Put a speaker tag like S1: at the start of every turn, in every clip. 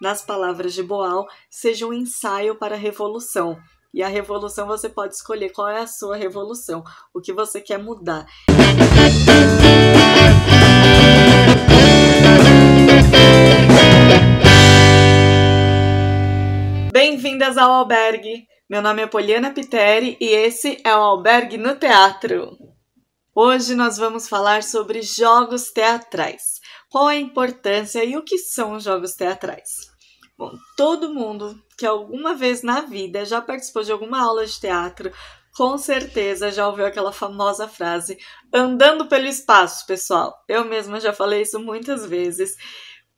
S1: nas palavras de Boal, seja um ensaio para a revolução. E a revolução você pode escolher qual é a sua revolução, o que você quer mudar. Bem-vindas ao Albergue! Meu nome é Poliana Piteri e esse é o Albergue no Teatro. Hoje nós vamos falar sobre jogos teatrais. Qual é a importância e o que são os jogos teatrais? Bom, todo mundo que alguma vez na vida já participou de alguma aula de teatro, com certeza já ouviu aquela famosa frase andando pelo espaço, pessoal. Eu mesma já falei isso muitas vezes,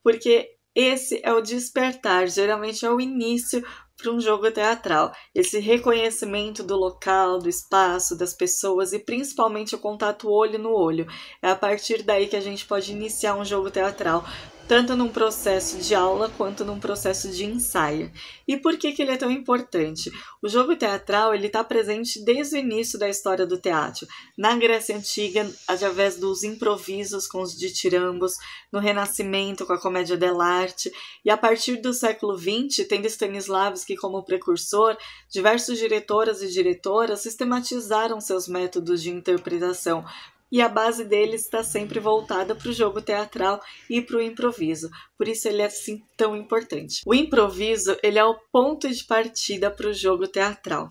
S1: porque esse é o despertar, geralmente é o início para um jogo teatral. Esse reconhecimento do local, do espaço, das pessoas e principalmente o contato olho no olho. É a partir daí que a gente pode iniciar um jogo teatral, tanto num processo de aula quanto num processo de ensaio. E por que, que ele é tão importante? O jogo teatral ele está presente desde o início da história do teatro. Na Grécia Antiga, através dos improvisos com os ditirambos, no Renascimento com a comédia dell'arte, e a partir do século XX, tendo Stanislavski como precursor, diversos diretoras e diretoras sistematizaram seus métodos de interpretação, e a base dele está sempre voltada para o jogo teatral e para o improviso. Por isso ele é assim tão importante. O improviso ele é o ponto de partida para o jogo teatral.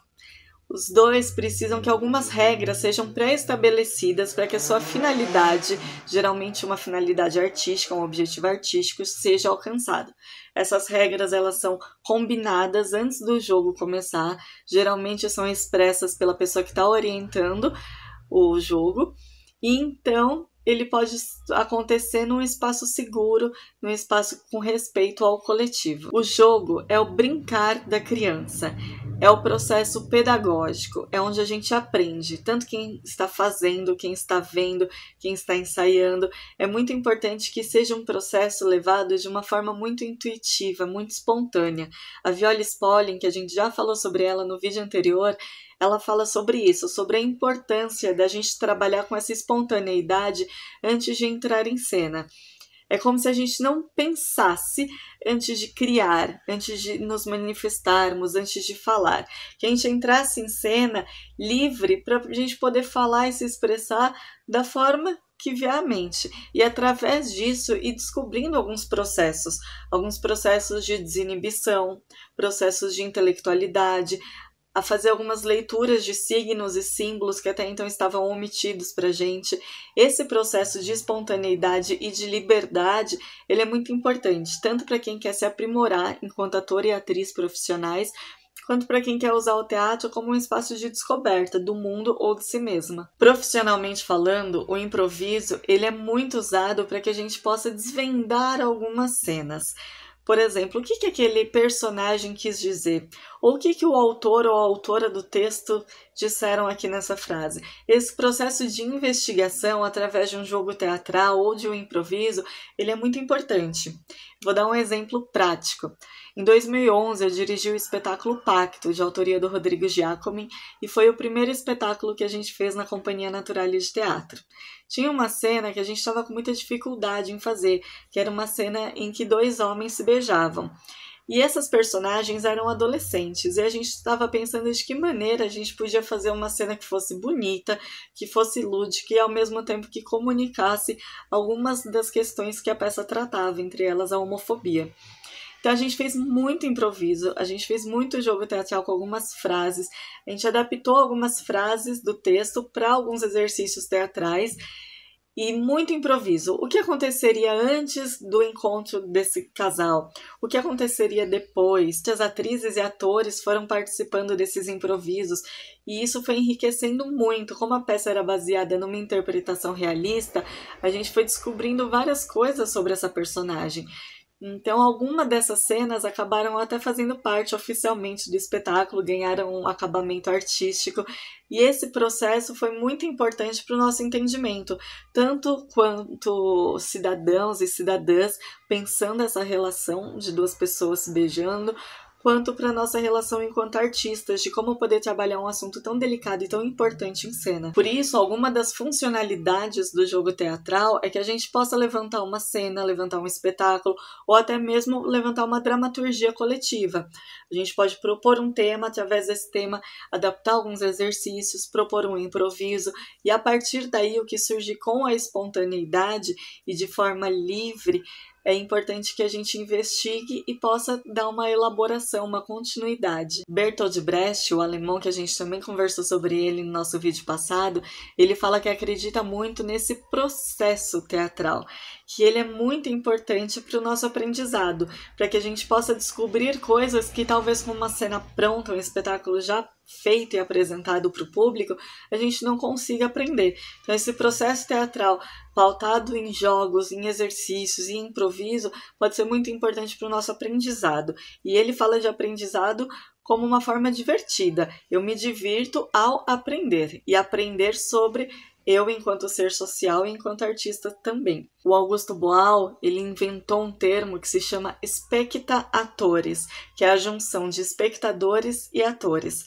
S1: Os dois precisam que algumas regras sejam pré-estabelecidas para que a sua finalidade, geralmente uma finalidade artística, um objetivo artístico, seja alcançado. Essas regras elas são combinadas antes do jogo começar, geralmente são expressas pela pessoa que está orientando o jogo e então ele pode acontecer num espaço seguro, num espaço com respeito ao coletivo. O jogo é o brincar da criança, é o processo pedagógico, é onde a gente aprende, tanto quem está fazendo, quem está vendo, quem está ensaiando. É muito importante que seja um processo levado de uma forma muito intuitiva, muito espontânea. A Viola Spolin, que a gente já falou sobre ela no vídeo anterior, ela fala sobre isso, sobre a importância da gente trabalhar com essa espontaneidade antes de entrar em cena. É como se a gente não pensasse antes de criar, antes de nos manifestarmos, antes de falar. Que a gente entrasse em cena livre para a gente poder falar e se expressar da forma que vier à mente. E através disso e descobrindo alguns processos, alguns processos de desinibição, processos de intelectualidade, a fazer algumas leituras de signos e símbolos que até então estavam omitidos para gente. Esse processo de espontaneidade e de liberdade, ele é muito importante, tanto para quem quer se aprimorar enquanto ator e atriz profissionais, quanto para quem quer usar o teatro como um espaço de descoberta do mundo ou de si mesma. Profissionalmente falando, o improviso ele é muito usado para que a gente possa desvendar algumas cenas. Por exemplo, o que, que aquele personagem quis dizer? Ou o que, que o autor ou a autora do texto disseram aqui nessa frase? Esse processo de investigação através de um jogo teatral ou de um improviso, ele é muito importante. Vou dar um exemplo prático. Em 2011, eu dirigi o espetáculo Pacto, de autoria do Rodrigo Giacomin, e foi o primeiro espetáculo que a gente fez na Companhia Natural de Teatro. Tinha uma cena que a gente estava com muita dificuldade em fazer, que era uma cena em que dois homens se beijavam. E essas personagens eram adolescentes, e a gente estava pensando de que maneira a gente podia fazer uma cena que fosse bonita, que fosse lúdica e ao mesmo tempo que comunicasse algumas das questões que a peça tratava, entre elas a homofobia. Então a gente fez muito improviso, a gente fez muito jogo teatral com algumas frases, a gente adaptou algumas frases do texto para alguns exercícios teatrais e muito improviso. O que aconteceria antes do encontro desse casal? O que aconteceria depois? Que as atrizes e atores foram participando desses improvisos e isso foi enriquecendo muito. Como a peça era baseada numa interpretação realista, a gente foi descobrindo várias coisas sobre essa personagem. Então, alguma dessas cenas acabaram até fazendo parte oficialmente do espetáculo, ganharam um acabamento artístico, e esse processo foi muito importante para o nosso entendimento, tanto quanto cidadãos e cidadãs pensando essa relação de duas pessoas se beijando, quanto para nossa relação enquanto artistas, de como poder trabalhar um assunto tão delicado e tão importante em cena. Por isso, alguma das funcionalidades do jogo teatral é que a gente possa levantar uma cena, levantar um espetáculo ou até mesmo levantar uma dramaturgia coletiva. A gente pode propor um tema, através desse tema, adaptar alguns exercícios, propor um improviso e a partir daí o que surge com a espontaneidade e de forma livre é importante que a gente investigue e possa dar uma elaboração, uma continuidade. Bertold Brecht, o alemão que a gente também conversou sobre ele no nosso vídeo passado, ele fala que acredita muito nesse processo teatral, que ele é muito importante para o nosso aprendizado, para que a gente possa descobrir coisas que talvez com uma cena pronta, um espetáculo já feito e apresentado para o público, a gente não consiga aprender. Então, esse processo teatral pautado em jogos, em exercícios e improviso pode ser muito importante para o nosso aprendizado. E ele fala de aprendizado como uma forma divertida. Eu me divirto ao aprender e aprender sobre eu enquanto ser social e enquanto artista também. O Augusto Boal, ele inventou um termo que se chama espectatores, que é a junção de espectadores e atores.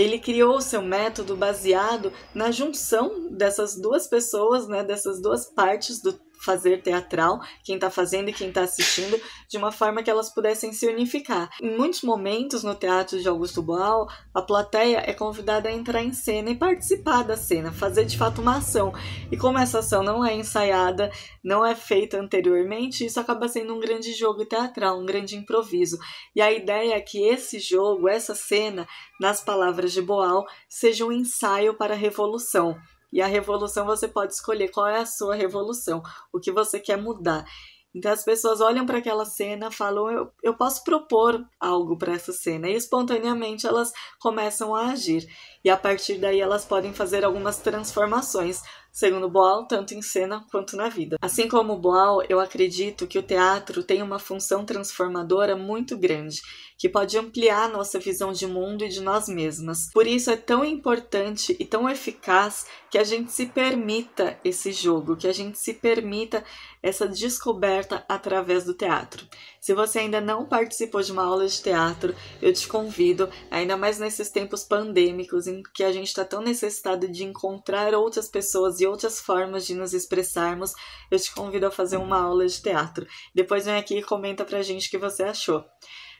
S1: Ele criou seu método baseado na junção dessas duas pessoas, né, dessas duas partes do fazer teatral, quem está fazendo e quem está assistindo, de uma forma que elas pudessem se unificar. Em muitos momentos no teatro de Augusto Boal, a plateia é convidada a entrar em cena e participar da cena, fazer de fato uma ação. E como essa ação não é ensaiada, não é feita anteriormente, isso acaba sendo um grande jogo teatral, um grande improviso. E a ideia é que esse jogo, essa cena, nas palavras de Boal, seja um ensaio para a revolução. E a revolução você pode escolher qual é a sua revolução, o que você quer mudar. Então as pessoas olham para aquela cena, falam, eu, eu posso propor algo para essa cena, e espontaneamente elas começam a agir. E a partir daí elas podem fazer algumas transformações segundo Boal, tanto em cena quanto na vida. Assim como Boal, eu acredito que o teatro tem uma função transformadora muito grande, que pode ampliar nossa visão de mundo e de nós mesmas. Por isso é tão importante e tão eficaz que a gente se permita esse jogo, que a gente se permita essa descoberta através do teatro. Se você ainda não participou de uma aula de teatro, eu te convido, ainda mais nesses tempos pandêmicos em que a gente está tão necessitado de encontrar outras pessoas e outras formas de nos expressarmos, eu te convido a fazer uma aula de teatro. Depois vem aqui e comenta pra gente o que você achou.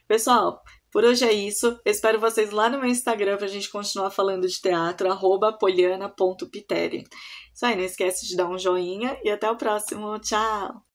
S1: Pessoal, por hoje é isso. Eu espero vocês lá no meu Instagram pra gente continuar falando de teatro, poliana.piteri. Isso aí, não esquece de dar um joinha e até o próximo. Tchau!